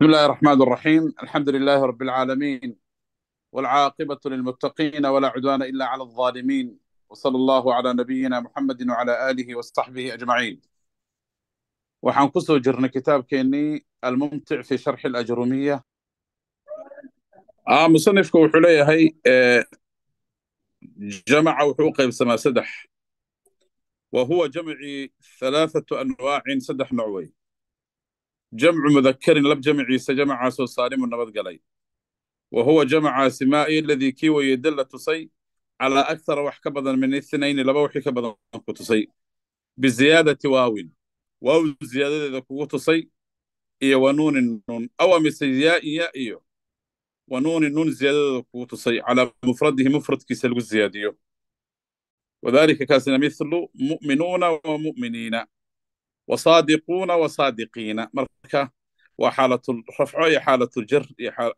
بسم الله الرحمن الرحيم الحمد لله رب العالمين والعاقبة للمتقين ولا عدوان إلا على الظالمين وصلى الله على نبينا محمد وعلى آله وصحبه أجمعين وحنقصه جرنا كتاب كيني الممتع في شرح الأجرمية آه مصنف كوحولي هاي جمع وحوق بسما سدح وهو جمع ثلاثة أنواع سدح نوعين jamcu mudakarin lab jamciisa jamacaasoo saalimu nabadgalay wa huwa jamacaasi maa i aladii kii weeye dalla tusay calaa akthara wax ka badan min ithnayni laba wixii ka badan ku tusay biziyaadati waawin waaw ziyaadadeeda kugu tusay iyo wa nuunin nuun aw amise yaa'iya iyo wa nuunin nuun ziyaadadeeda kugu tusay calaa mufradihi mufradkiisa lagu ziyaadiyo wadaalika kaasina mithlu mu'minuuna wa mu'miniina wasaadiquuna wasaadiqiina marka waa xaalaturafco iyo xaalaturjar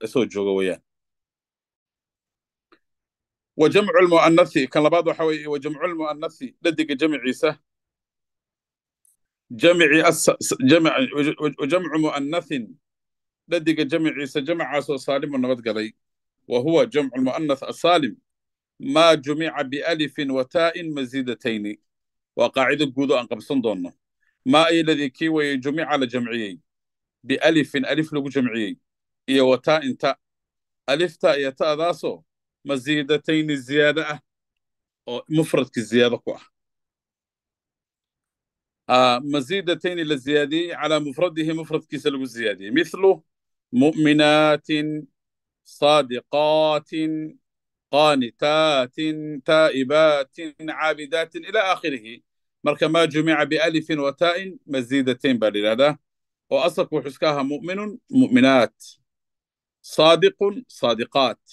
isoo jooga weyaan wa jamcu lmu'anathi kan labaad waxa weeye wa jamcu lmu'anathi dhadiga jamciisa wa jamcu mu'anathin dhadiga jamciisa jamcaasoo saalimu nabad galay wa huwa jamcu lmu'anath asaalim maa jumica bialifin wa taa'in masiidatayni waa qaacido guud oo aan qabsan doonno ما اي الذي كي وي جمع على جمعيي بألف ألف لو جمعيي اي وتا إنتا ألف تا يتاء تا مزيدتين الزيادة أو مفرد الزيادة كوه آه مزيدتين للزيادة على مفرده مفرد كيس لو الزيادة مثل مؤمنات صادقات قانتات تائبات عابدات إلى آخره مركا ما جمع بألف وتاء مزيدتين بالي لذا وأصدق حسكاها مؤمن مؤمنات صادق صادقات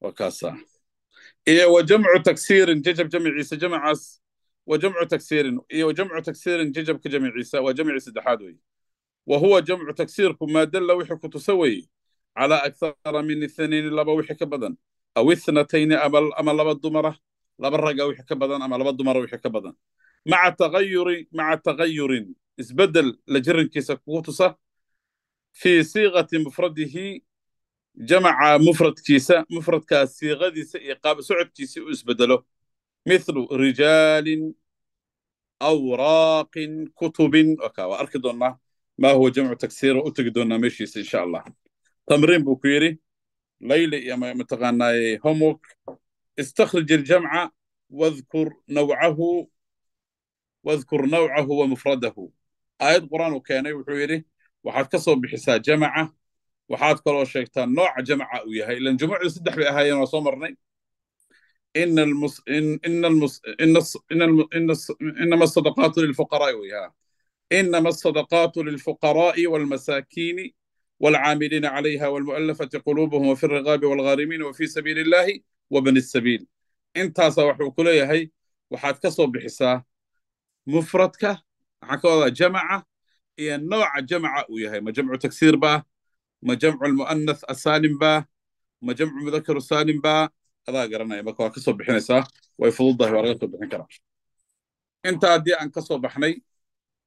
وكاسا إيه وجمع تكسير ججب جمع عيسى جمع عس وجمع تكسير إيه وجمع تكسير ججب كجمع عيسى وجمع عيسى دحادوي وهو جمع تكسيركم ما دل وحك تسوي على أكثر من الثنين لبا وحك بدن أو الثنتين أما لبا الدمرة لبا الرقا وحك بدن أما لبا الدمرة وحك بدن maca tagayuri maca tagayurin isbeddel la jirankiisa kugu tusa fii siiqati mufradihi jamaca mufradkiisa mufradkaa siiqadiisa iyo qaab socodkiisii u isbedelo mithlu rijaalin awraaqin kutubin waa arki doonnaa maa huwa jamcu tagsiira u tegi doonnaa meeshiisa insha allah tamriin buu ku yidhi layli iyo mataqaanaaye homewok istakhrij iljamca wadkur nawcahu واذكر نوعه ومفرده آية قرآن وكان يحويره وحاد كسو بحساء جمعة وحاد كلو شيكتان نوع جمعة وياها إلا جمعة يصدح بها هاي وصمرني إن المس إن إن المس إن الص... إن الم... إن, الص... إنما الصدقات للفقراء وياها إنما الصدقات للفقراء والمساكين والعاملين عليها والمؤلفة قلوبهم وفي الرغاب والغارمين وفي سبيل الله وبن السبيل إن تاسا وحو كليا هاي وحاد كسو بحساه mufradka waxaan ka wadaa jamaca iyo nooca jamaca uu yahay ma jamcu tagsiir baa ma jamcu almu'anath asaalim baa ma jamcu mudakaru saalim baa adaa garanaya marka waa kasoo soo bixinaysaa way fududdahay waa laga soo bixin karaa intaa haddii aan ka soo baxnay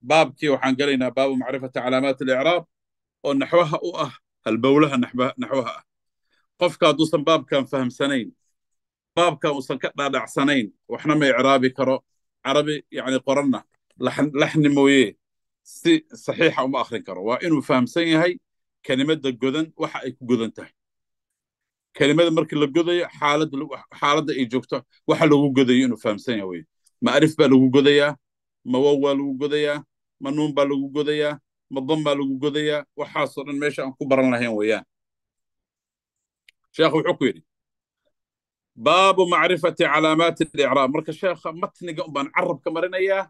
baabkii waxaan gelaynaa baabu macrifati calaamaat alicraab oo naxwaha u ah halbowlaha naxwaha ah qofka hadduusan baabkan fahamsanayn baabkan uusan ka dhaadhacsanayn waxna ma icraabi karo carabi yani qoranna laxni mooye si saxiixa uma akhrin karo waa inuu fahamsan yahay kelimadda godan waxa ay ku godan tahay kelimada markii la godayo xaaladda ay joogto waxa lagu godayo inuu fahamsan yahay weye ma arif baa lagu godayaa ma wow waa lagu godayaa ma nuun baa lagu godayaa ma dam baa lagu godayaa waxaasoo dhan meesha aan ku baran lahayn weeyaan sheekh wuxuu ku yidhi baabu macrifati calaamaati alicraab marka sheekha matniga unbaan carabka marinayaa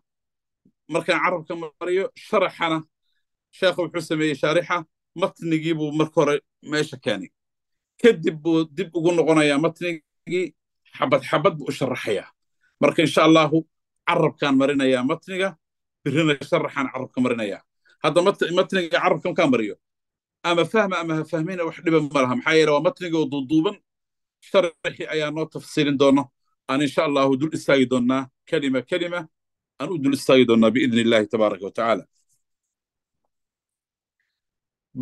markaan carabka mariyo sharaxana sheekha wuxuu sameeyey shaarixa matnigii buu marka hore meesha keenay kadib buu dib ugu noqonayaa matnigii xabad xabad buu u sharaxayaa marka insha allahu carabkaan marinayaa matniga birina sharaxaan carabka marinayaa hadda matniga carabka markaan mariyo ama fahma ama ha fahmina wax dhiba ma laha maxaa yeele waa matniga oo duuduuban sharaxii ayaa noo tafsiirin doono aan insha allahu dul istaagi doonnaa kelima kelima aan u dul istaagi doonnaa biidn illahi tabaaraka watacaala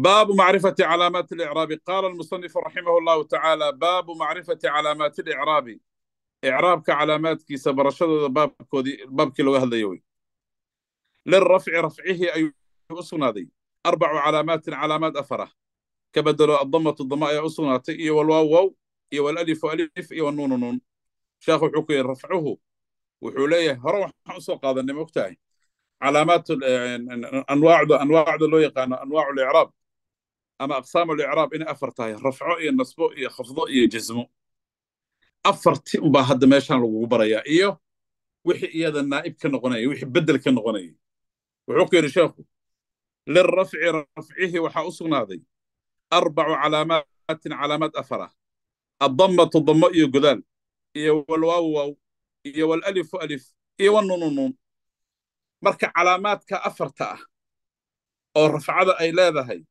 باب معرفة علامات الإعراب قال المصنف رحمه الله تعالى باب معرفة علامات الإعراب إعرابك علامات كي سبرشد باب كودي باب كيلو هذا يوي للرفع رفعه أي أصنادي أربع علامات علامات أفرة كبدلوا الضمة الضماء أصناتي والواو اي إيوه والالف والف اي إيوه والنون نون شيخ وحكي رفعه وحوليه روح حنسو قاد اني علامات انواع انواع اللي يقان انواع الاعراب اما اقسام الاعراب ان افرتاي رفعه اي نصبه اي خفضه اي جزمه افرتي وبا هذا ميشان لو بريا ايو وحي ايه النائب كنغني وحي بدل كنغني وحكي رشاخه للرفع رفعه وحا اصغنا أربع علامات علامات أفره addammatu dammo iyo godaal iyo walwaawu waaw iyo walalifu alif iyo wanunu nuun marka calaamaadka afarta ah oo rafcada ay leedahay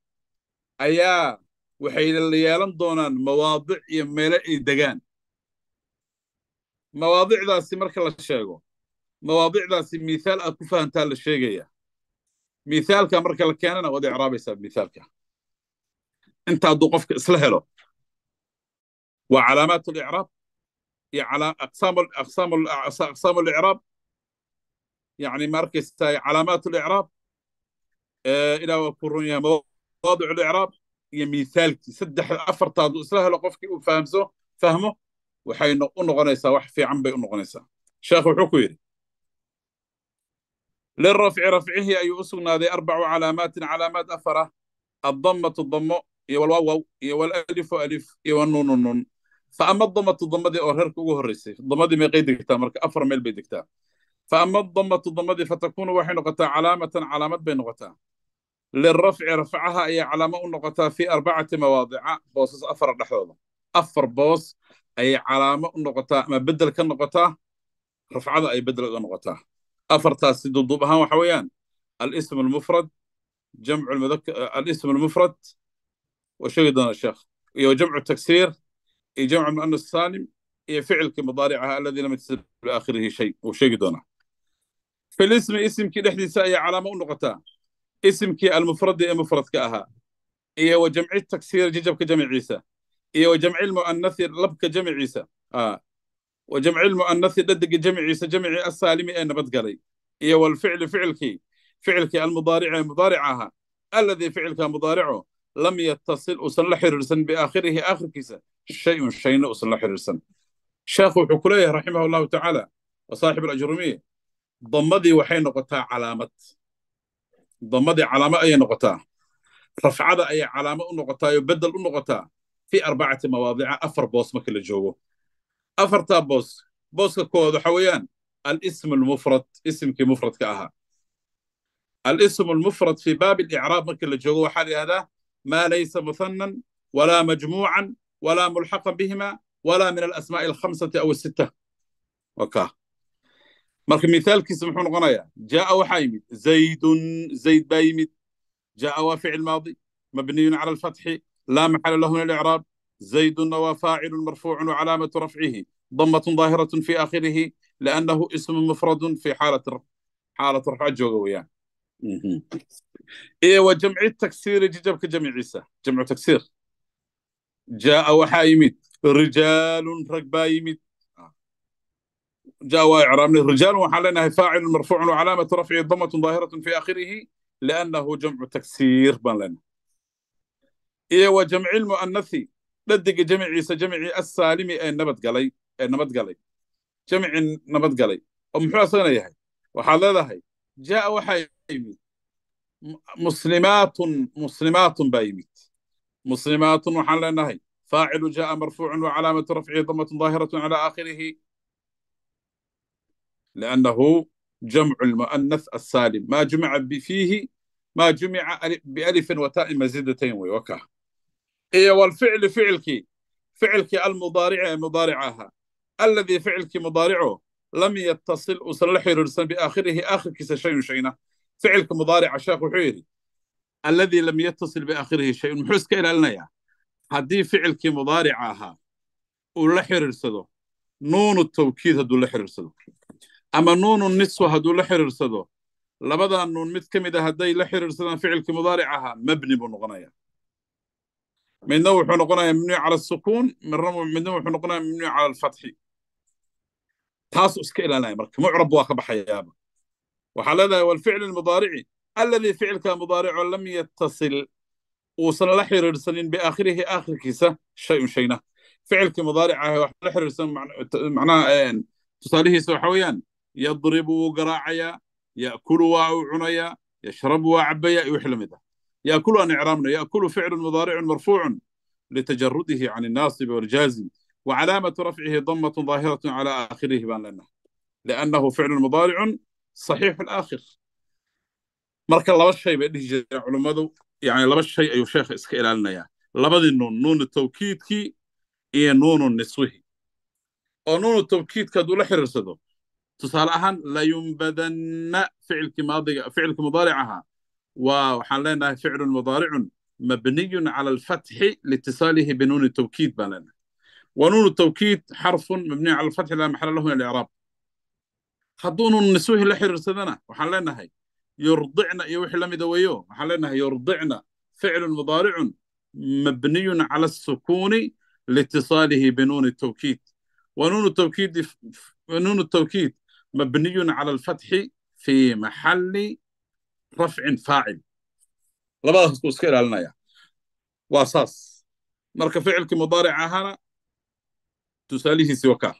ayaa waxay la yeelan doonaan mawaadic iyo meelo ay degaan mawaadicdaasi marka la sheego mawaadicdaasi miihaal aad ku fahantaa la sheegaya miihaalka marka la keenana waad icraabaysaa miihaalka inta hadduu qofka isla helo wa calaamaat اlicraab iyo aqsaamu اlicraab yani markaysta calaamaat اlicraab ilaa waa ku run yahay mawaadic licraab iyo miisaalkii saddex afartaadu isla helo qofkii uu fahamso fahmo waxay u noqonaysaa wax fiican bay u noqonaysaa sheekh wuxuu ku yidhi lirafci rafcihii ayuu u sugnaaday arbacu calaamaatin calaamaad afar ah addamatu damo iyo walwawow iyo fa ama damatu damadii oo reerka ugu horraysay damadii meeqay degtaa marka afar meel bay degtaa fa ama damatu damadii fatakunu waxay noqotaa calaamatan calaamad bay noqotaa lirafci rafcaha ayay calaamo u noqotaa fii arbacati mawaadica boosas afar dhexdooda afar boos ayay calaamo u noqotaa ama beddel ka noqotaa rafcada ay beddel uga noqotaa afartaasi duduub ahaan waxa weeyaan alsm almufrad jamcu alsm almufrad waa sheegi doona sheekh iyo jamcu taksiir jamc muanas saalim iyo ficilkii mudaaric ahaa aladii lam yatasal biaakhirihi shay wuu sheegi doonaa filismi isimkii dhexdiisa ayaa calaamo u noqotaa isimkii almufradi ee mufradka ahaa iyo wa jamci taksiir jajabka jamciisa iyo wa jamci lmu'anasi labka jamciisa wa jamci lmu'anasi dhadiga jamciisa jamci asaalimi ee nabadgalay iyo walficli ficilkii ficilkii almudaaric ee mudaaric ahaa aladii ficilka mudaarico lam yatasil uusan la xiriirsan biaakhirihi aakhirkiisa shayun shayna uusan la xiriirsan sheekhu wuxuu ku leeyahay raximah allahu tacaala wa saaxib alajrumiya damadii waxay noqotaa calaamad damadii calaamo ayay noqotaa rafcada ayay calaamo u noqotaa oo beddel u noqotaa fii arbacati mawaadica afar boos marka la joogo afartaa boos booska koowaad waxa weeyaan alism almufrad isimkii mufradka ahaa alism almufrad fii baabi alicraab marka la joogo waxaa la yidhahdaa maa laysa muhanan walaa majmuucan ولا ملحقا بهما ولا من الاسماء الخمسه او السته وكا مرك مثال كي سمحون غنايا جاء وحايم زيد زيد بايمد جاء وفعل ماضي مبني على الفتح لا محل له من الاعراب زيد وفاعل مرفوع وعلامه رفعه ضمة ظاهرة في آخره لأنه اسم مفرد في حالة ر... حالة رفع جوويا يعني. إيه وجمع التكسير يجب جمع عيسى جمع تكسير جاء وحايمت رجال ركبا جاء وإعرام رجال وحالنا فاعل مرفوع وعلامة رفعه ضمة ظاهرة في آخره لأنه جمع تكسير بلن لنا إيه وجمع المؤنثي لدق جمع عيسى جمع السالمي أي نبت قلي أي نبت قلي جمع نبت قلي أم سنة يهي وحالة لهي جاء وحايمت مسلمات مسلمات بايمت مسلمات وحال النهي فاعل جاء مرفوع وعلامة رفعه ضمة ظاهرة على آخره لأنه جمع المؤنث السالم ما جمع فيه ما جمع بألف وتاء مزيدتين ويوكا إي والفعل فعلك فعلك المضارع مضارعها الذي فعلك مضارعه لم يتصل وصلح يرسل بآخره آخر كيس شيء شينا فعلك مضارع شاق حيري alladii lam yatasil biaakhirihi shayun muxuu iska ilaalinayaa haddii ficilkii mudaarica ahaa uu la xiriirsado nuunu tawkiid hadduu la xiriirsado ama nuunu niswa hadduu la xiriirsado labadaa nuun mid ka mid a hadday la xiriirsadaan ficilkii mudaaric ahaa mabni buu noqonayaa midna wuxuu noqonayaa mabniy cala asukuun midna wuxuu noqonayaa mabniy cala alfatxi taasuu iska ilaalinaya marka mucrab waa ka baxayaaba waxaa leedahay walficli lmudaarici الذي فعلك مضارع لم يتصل وصل لحر رسلين بآخره آخر كيسة شيء شينا فعل مضارع آه، لحر رسلين معناه آه، تصاليه سوحويا يضرب وقراعيا يأكل وعنيا يشرب وعبيا يحلم ذا يأكل أن إعرامنا يأكل فعل مضارع مرفوع لتجرده عن الناصب والجازم وعلامة رفعه ضمة ظاهرة على آخره بان لنا لأنه فعل مضارع صحيح الآخر marka laba shay bay dhihi jireen culummadu yani laba shay ayuu sheekha iska ilaalinayaa labadii nuun nuunu tawkiidkii iyo nuunu niswihii oo nuunu tawkiidka hadduu la xiriirsado tusaale ahaan layumbadanna ficilkii maadiga ficilkii mudaaric ahaa waa waxaan leenahay ficlun mudaaricun mabniyun cala alfatxi liitisaalihi binuuni tawkiid baan leenahay wa nuunu xarfun mabniyun cala alfatxi laa maxala lahu min alicraab hadduu nuunu niswihii la xiriirsadana waxaan leenahay yurdicna iyo wixii la mida weeyo waxaan leenahay yurdicna ficlun mudaaricun mabniyun cala asukuuni liitisaalihi binuuni tawkiid wanuunu tawkiid mabniyun cala alfatxi fi maxalli rafcin faacil labadaasku iska ilaalinaya waa saas marka ficilkii mudaaric ahaana tusaalihiisii wakaa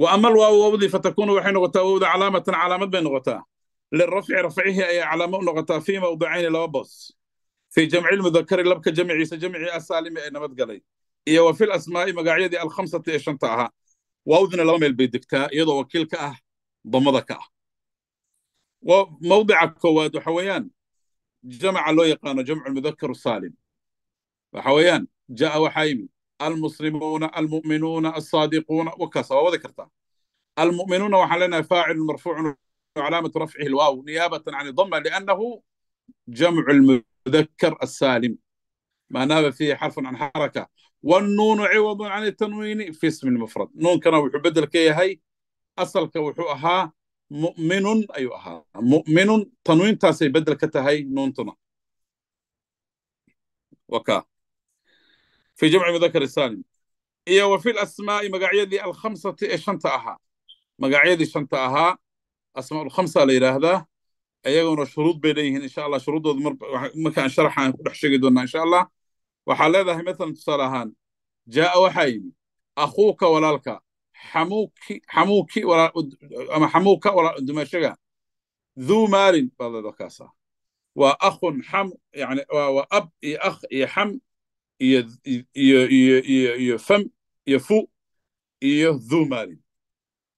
wa ama alwaawu wawdii fatakunu waxay noqotaa wawda calaamatan calaamad bay noqotaa lirafci rafcihii ayay calaamo u noqotaa fii mawdicayni laba boos fii jamcilmudakari labka jamciisa jamcii asaalimi ee nabadgalay iyo wa fil asmaa'i magacyadii alkhamsati ee shanta ahaa waawdina laba meel bay degtaa iyadoo wakiil ka ah damada ka ah mawdica koowaad waxa weeyaan jamaca loo yaqaano jamcu mudakar saalim waxa weeyaan ja'a waxaa yimi almuslimuuna almu'minuuna alsaadiquuna wakaasa waa wadi kartaa almu'minuuna waxaan leenahay faacilun marfuucun وعلامة رفعه الواو نيابة عن الضمة لأنه جمع المذكر السالم ما ناب فيه حرف عن حركة والنون عوض عن التنوين في اسم المفرد نون كان وحو بدلك هي أصل وحو أها مؤمن أيها أيوة مؤمن تنوين تاسي بدلك كتهي نون تنا وكا في جمع المذكر السالم إيه وفي الأسماء مقاعيدي الخمسة شنت أها مقاعيدي شنت أها asmaa ulkhamsa la yidhaahdaa ayaguna shuruud bay leeyihiin insha allah shuruuddooda markaan sharaxaan ku dhex sheegi doonnaa insha allah waxaa leedahay matalan tusaale ahaan jaaa waxaa yimi akhuuka walaalka xamuuki xamuuki ama xamuuka dumashaga duu maalin baad leedaha kaasa waa akhun xam yani waa ab iyo akh iyo xam iyo iyo iyo iyo iyo fam iyo fu iyo duu maalin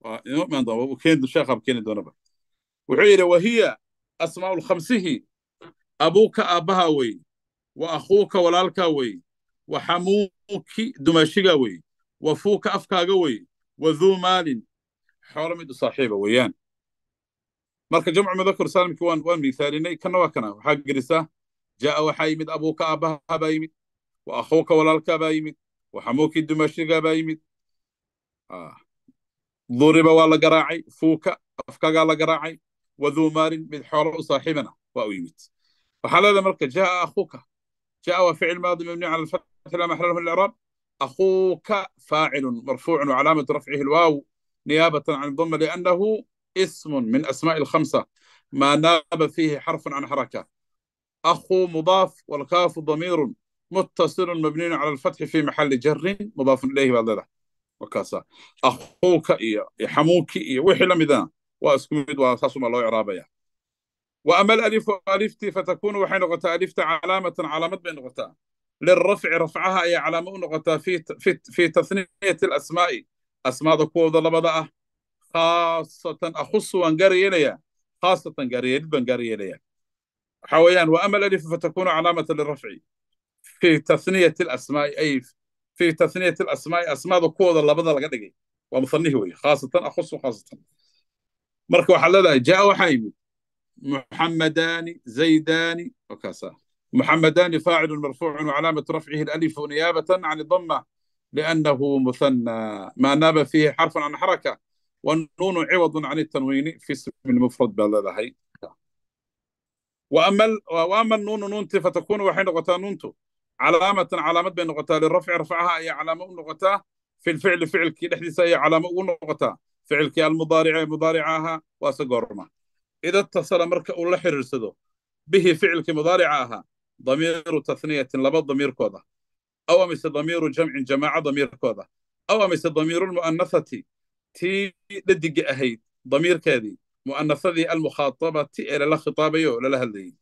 waa wuxuu yidhi wahiya asmaa'ul khamsihi abuuka aabbahaa wey wa akhuuka walaalkaa wey wa xamuuki dumaashigaa wey wa fuuka afkaaga wey wa duu maalin xoolo mid u saaxiiba weyaan marka jamcu mudakar saalimkii waan waan miisaalinay kana waa kana waxaa gelisaa jaa waxaa yimid abuuka aabbahaa baa yimid wa akhuuka walaalkaa baa yimid wa xamuuki dumaashigaa baa yimid ah ضرب ولا قراعي فوكا افكا قال قراعي وذو مال من حول صاحبنا واويمت فحال هذا مركز جاء اخوك جاء وفعل ماضي مبني على الفتح لا محل له الاعراب اخوك فاعل مرفوع وعلامه رفعه الواو نيابه عن الضم لانه اسم من اسماء الخمسه ما ناب فيه حرف عن حركه اخو مضاف والكاف ضمير متصل مبني على الفتح في محل جر مضاف اليه بعد ذلك وكاسا أخوك إيه حموك إيه وحي لم إذا وأسكمد وأساسم الله إعرابيا وأما الألف وألفت فتكون وحي نغتا ألفت علامة علامة بين نغتا للرفع رفعها هي علامة نغتا في في في تثنية الأسماء أسماء ذكور ذا لبضاء أه. خاصة أخص وانقري إليا خاصة قري بنقري إليا حويان وأما الألف فتكون علامة للرفع في تثنية الأسماء أي في تثنية الأسماء أسماء كودا لبدا لقد دقي ومثنيه وي خاصة أخص خاصة مركب وحلدا جاء وحيمد محمدان زيدان وكاسا محمدان فاعل مرفوع وعلامة رفعه الألف نيابة عن الضمة لأنه مثنى ما ناب فيه حرف عن حركة والنون عوض عن التنوين في اسم المفرد بالله وأما, وأما النون نونت فتكون وحين غتا نونته calaamatan calaamad bay noqotaa lirafci rafcaha ayay calaamo u noqotaa fi lficli ficilkii dhexdiisa ayay calaamo ugu noqotaa ficilkii almudaarica ee mudaarica ahaa waa se goorma ida tasala marka uu la xiriirsado bihi ficilkii mudaarica ahaa damiiru tahniyatin laba damiirkooda aw amise damiiru jamcin jamaaca damiirkooda aw amise damiiru lmu'anasati tii dhadigga ahayd damiirkeedii mu'anasadii almukhaatabati ee lala khitaabayo lala hadlayey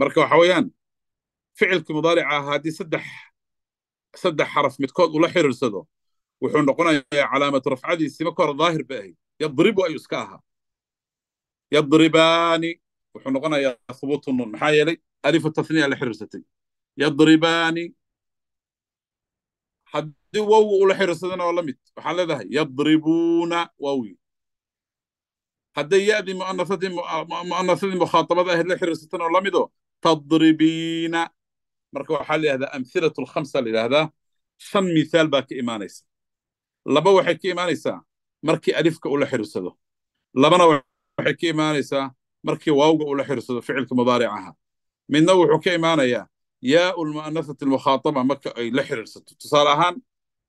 marka waxa weeyaan فعلك مضارع هذه صدح صدح حرف متكود ولا حير السدو وحنا قلنا علامة رفع هذه سمكور ظاهر به يضرب أي سكاها يضرباني وحنا قلنا يا ثبوت النون محايلي ألف التثنية لحير ستي يضرباني حد وو ولا حير السدنا ولا ميت وحنا ذا يضربون ووي حد يأذي مؤنثة مؤنثة مخاطبة ظاهر لحير ستنا ولا ميدو تضربين marka waxaa la yidhahdaa amhilatu alkhamsa la yidhahdaa shan mithaal baa ka imaanaysa laba waxay ka imaanaysaa markii alifka ula xihirsado labana waxay ka imaanaysaa markii waawga ula xihirsado ficilka mudaaricaha midna wuxuu ka imaanayaa yaau lmu'anasati almukhaataba marka ay la xiriirsato tusaale ahaan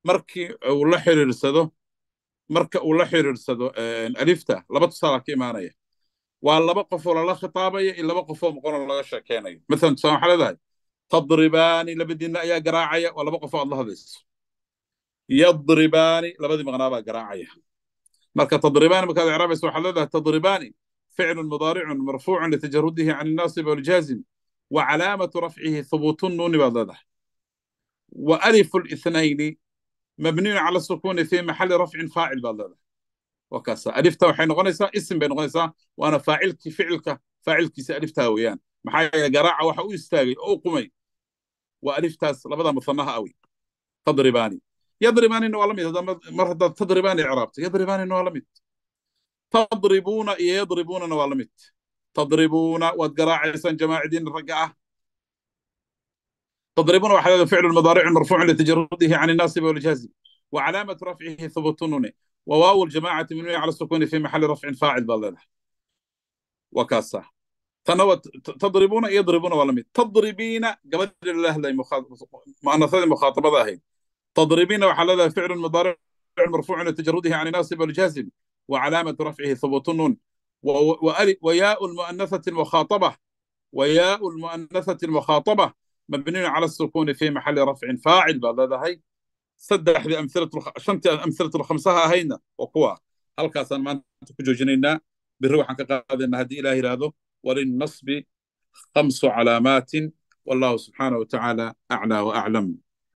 markii uu la xiriirsado marka uu la xiriirsado alifta laba tusaalaa ka imaanaya waa laba qofoo lala khitaabaya iyo laba qofoo muqono laga sheekeynayo masalan tusaan waxaa leedahay tadribaani labadiinna ayaa garaacaya waa laba qofo aad la hadlayso yadribaani labadii maqnaabaa garaacaya marka tadribaani markaad icraabayso waxaad leedahay tadribaani ficlun mudaaricun marfuucun litajarudihi can الnaasib waljaazim wa calaamatu rafcihi hubuutu nuuni baad leedahay wa alifu اlithnayni mabniyun cala sukuni fi maxali rafcin faacil baad leedahay wakaasa alifta waxay noqonaysaa isim bay noqonaysaa waana faacilkii ficilka faacilkiisa aliftaa weeyaan محايل قراعه وحو يستاغي او قمي والفتاس لبدا مثنها اوي تضرباني يضرباني انه والله مره تضرباني اعرابته يضرباني انه والله تضربون يضربون انه والله تضربون وقراع عيسان جماعي دين الرقعه تضربون وحدد فعل المضارع المرفوع لتجرده عن الناصب والجازم وعلامه رفعه ثبوت وواو الجماعه منوي على السكون في محل رفع فاعل بالله وكاسه تنوت تضربون يضربون ميت تضربين قبل الله لي مؤنثة مخاطبة ظاهر تضربين وحلل فعل مضارع مرفوع لتجرده عن ناصب الجازم وعلامة رفعه ثبوت النون وياء المؤنثة المخاطبة وياء المؤنثة المخاطبة مبني على السكون في محل رفع فاعل بعد ذاهي صدح بأمثلة شنت أمثلة الخمسة هينا وقوى هل كاسان ما أنت كجوجنينا بالروح عن كقاضي هدي إلهي لهذا وللنصب خمس علامات والله سبحانه وتعالى أعلى وأعلم